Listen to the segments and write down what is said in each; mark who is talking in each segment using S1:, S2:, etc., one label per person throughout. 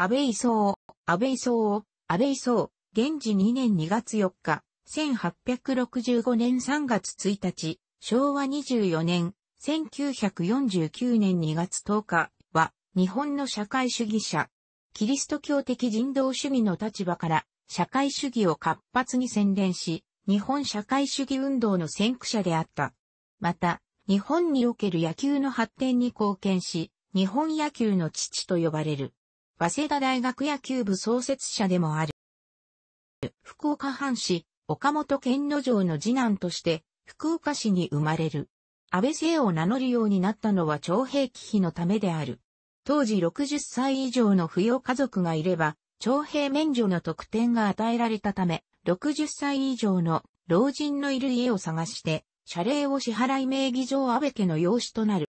S1: 安倍総、安倍総、安倍総、現時2年2月4日、1865年3月1日、昭和24年、1949年2月10日は、日本の社会主義者、キリスト教的人道主義の立場から、社会主義を活発に宣伝し、日本社会主義運動の先駆者であった。また、日本における野球の発展に貢献し、日本野球の父と呼ばれる。早稲田大学野球部創設者でもある。福岡藩士、岡本健之丞の次男として、福岡市に生まれる。安倍姓を名乗るようになったのは徴兵忌避のためである。当時60歳以上の扶養家族がいれば、徴兵免除の特典が与えられたため、60歳以上の老人のいる家を探して、謝礼を支払い名義上安倍家の養子となる。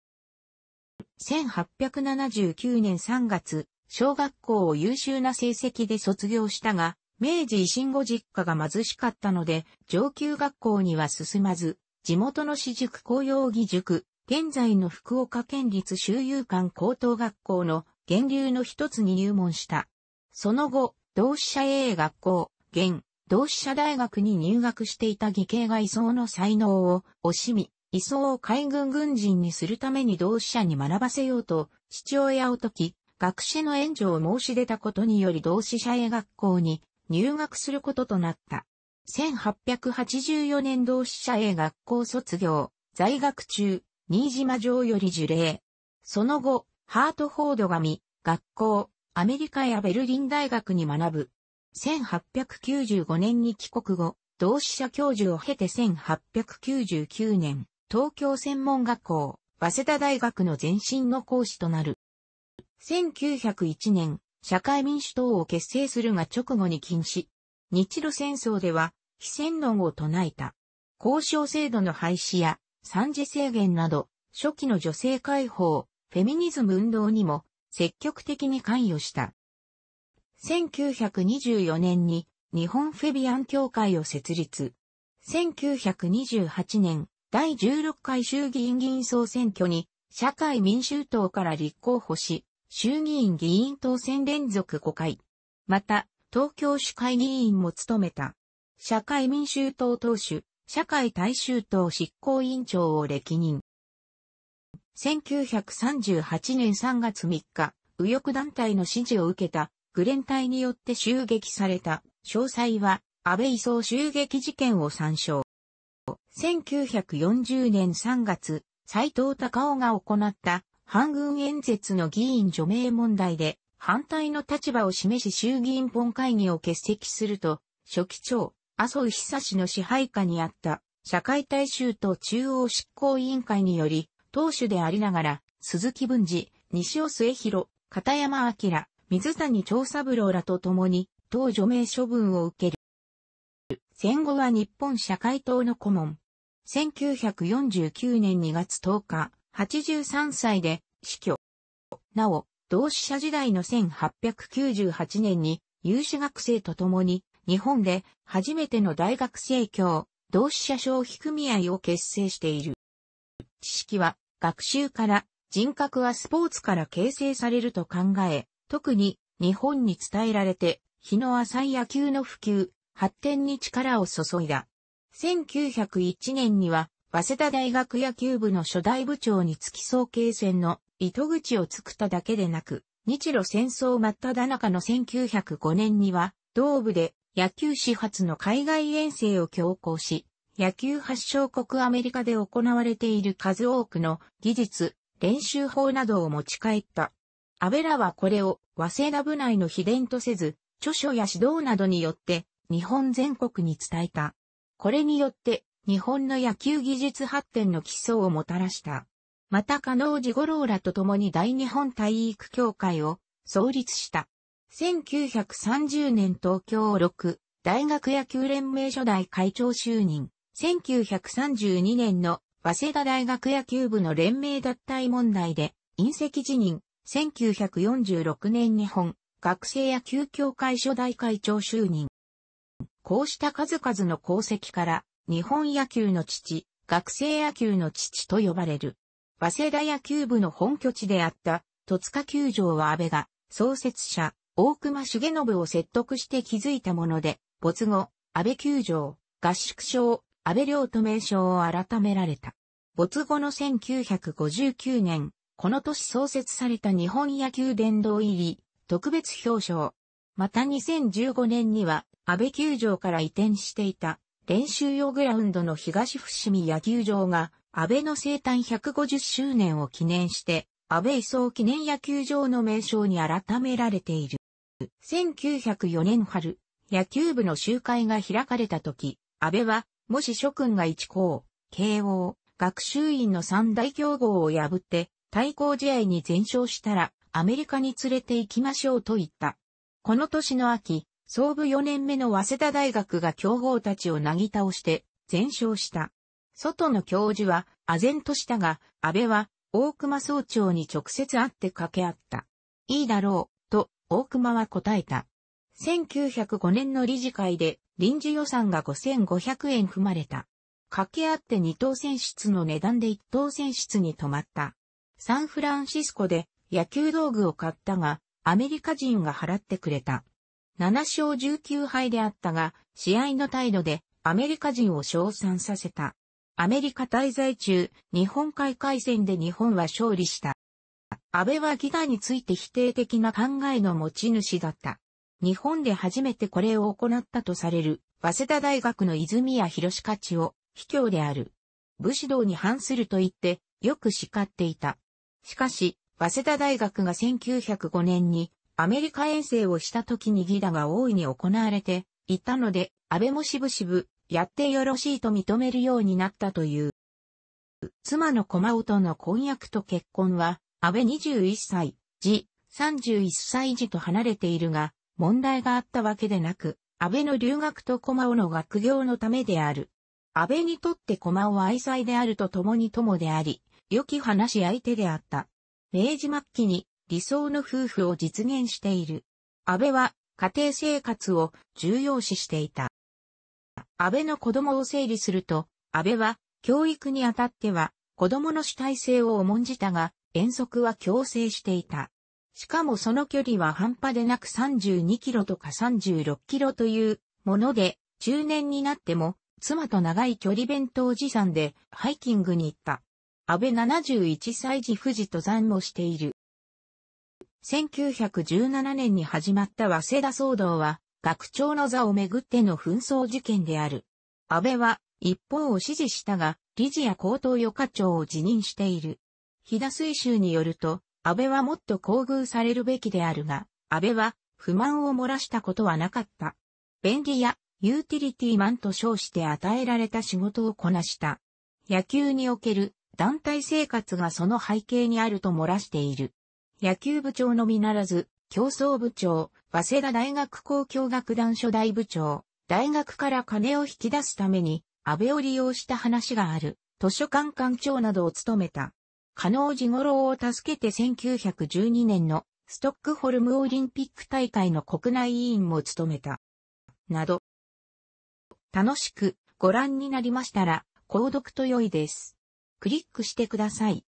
S1: 1879年3月、小学校を優秀な成績で卒業したが、明治維新後実家が貧しかったので、上級学校には進まず、地元の私塾公用義塾、現在の福岡県立周遊館高等学校の源流の一つに入門した。その後、同志社 A 学校、現、同志社大学に入学していた義兄が移送の才能を惜しみ、移送を海軍軍人にするために同志社に学ばせようと、父親を解き、学士の援助を申し出たことにより同志社へ学校に入学することとなった。1884年同志社へ学校卒業、在学中、新島城より受礼。その後、ハートフォード神、学校、アメリカやベルリン大学に学ぶ。1895年に帰国後、同志社教授を経て1899年、東京専門学校、早稲田大学の前身の講師となる。1901年、社会民主党を結成するが直後に禁止。日露戦争では、非戦論を唱えた。交渉制度の廃止や、三次制限など、初期の女性解放、フェミニズム運動にも、積極的に関与した。1924年に、日本フェビアン協会を設立。1928年、第16回衆議院議員総選挙に、社会民衆党から立候補し、衆議院議員当選連続5回。また、東京市会議員も務めた。社会民衆党党首、社会大衆党執行委員長を歴任。1938年3月3日、右翼団体の支持を受けた、グレン隊によって襲撃された、詳細は、安倍移送襲撃事件を参照。1940年3月、斎藤隆夫が行った反軍演説の議員除名問題で反対の立場を示し衆議院本会議を欠席すると、初期長、麻生久志の支配下にあった社会大衆と中央執行委員会により、党首でありながら、鈴木文治、西尾末広、片山明、水谷長三郎らと共に、党除名処分を受ける。戦後は日本社会党の顧問。1949年2月10日、83歳で死去。なお、同志社時代の1898年に有志学生と共に日本で初めての大学生協同志社消費組合を結成している。知識は学習から人格はスポーツから形成されると考え、特に日本に伝えられて日の浅い野球の普及、発展に力を注いだ。1901年には早稲田大学野球部の初代部長に付き総計戦の糸口を作っただけでなく、日露戦争真っただ中の1905年には、同部で野球始発の海外遠征を強行し、野球発祥国アメリカで行われている数多くの技術、練習法などを持ち帰った。安倍らはこれを早稲田部内の秘伝とせず、著書や指導などによって日本全国に伝えた。これによって日本の野球技術発展の基礎をもたらした。また加納寺五郎らと共に大日本体育協会を創立した。1930年東京6大学野球連盟初代会長就任。1932年の早稲田大学野球部の連盟脱退問題で隕石辞任。1946年日本学生野球協会初代会長就任。こうした数々の功績から日本野球の父、学生野球の父と呼ばれる。早稲田野球部の本拠地であった、戸塚球場は安倍が、創設者、大隈重信を説得して築いたもので、没後、安倍球場、合宿所、安倍領と名称を改められた。没後の1959年、この年創設された日本野球殿堂入り、特別表彰。また2015年には、安倍球場から移転していた、練習用グラウンドの東伏見野球場が、安倍の生誕150周年を記念して、安倍移送記念野球場の名称に改められている。1904年春、野球部の集会が開かれた時、安倍は、もし諸君が一校、慶応、学習院の三大競合を破って、対抗試合に全勝したら、アメリカに連れて行きましょうと言った。この年の秋、総部4年目の早稲田大学が強豪たちをなぎ倒して全勝した。外の教授は唖然としたが、安倍は大熊総長に直接会って掛け合った。いいだろう、と大熊は答えた。1905年の理事会で臨時予算が5500円踏まれた。掛け合って二等選出の値段で一等選出に止まった。サンフランシスコで野球道具を買ったが、アメリカ人が払ってくれた。7勝19敗であったが、試合の態度でアメリカ人を称賛させた。アメリカ滞在中、日本海海戦で日本は勝利した。安倍はギガについて否定的な考えの持ち主だった。日本で初めてこれを行ったとされる、早稲田大学の泉谷博士勝を、卑怯である。武士道に反すると言って、よく叱っていた。しかし、早稲田大学が1905年にアメリカ遠征をした時に議打が大いに行われていたので、安倍もしぶしぶ、やってよろしいと認めるようになったという。妻の駒尾との婚約と結婚は、安倍21歳、時、31歳時と離れているが、問題があったわけでなく、安倍の留学と駒尾の学業のためである。安倍にとって駒尾は愛妻であると共に友であり、良き話し相手であった。明治末期に理想の夫婦を実現している。安倍は家庭生活を重要視していた。安倍の子供を整理すると、安倍は教育にあたっては子供の主体性を重んじたが、遠足は強制していた。しかもその距離は半端でなく32キロとか36キロというもので、中年になっても妻と長い距離弁当持参でハイキングに行った。安倍71歳時富士登山もしている。1917年に始まった早稲田騒動は、学長の座をめぐっての紛争事件である。安倍は、一方を支持したが、理事や高等余課長を辞任している。飛騨水州によると、安倍はもっと厚遇されるべきであるが、安倍は不満を漏らしたことはなかった。便利やユーティリティマンと称して与えられた仕事をこなした。野球における団体生活がその背景にあると漏らしている。野球部長のみならず、競争部長、早稲田大学公共楽団初代部長、大学から金を引き出すために、安倍を利用した話がある、図書館館長などを務めた。加納治五郎を助けて1912年のストックホルムオリンピック大会の国内委員も務めた。など。楽しくご覧になりましたら、購読と良いです。クリックしてください。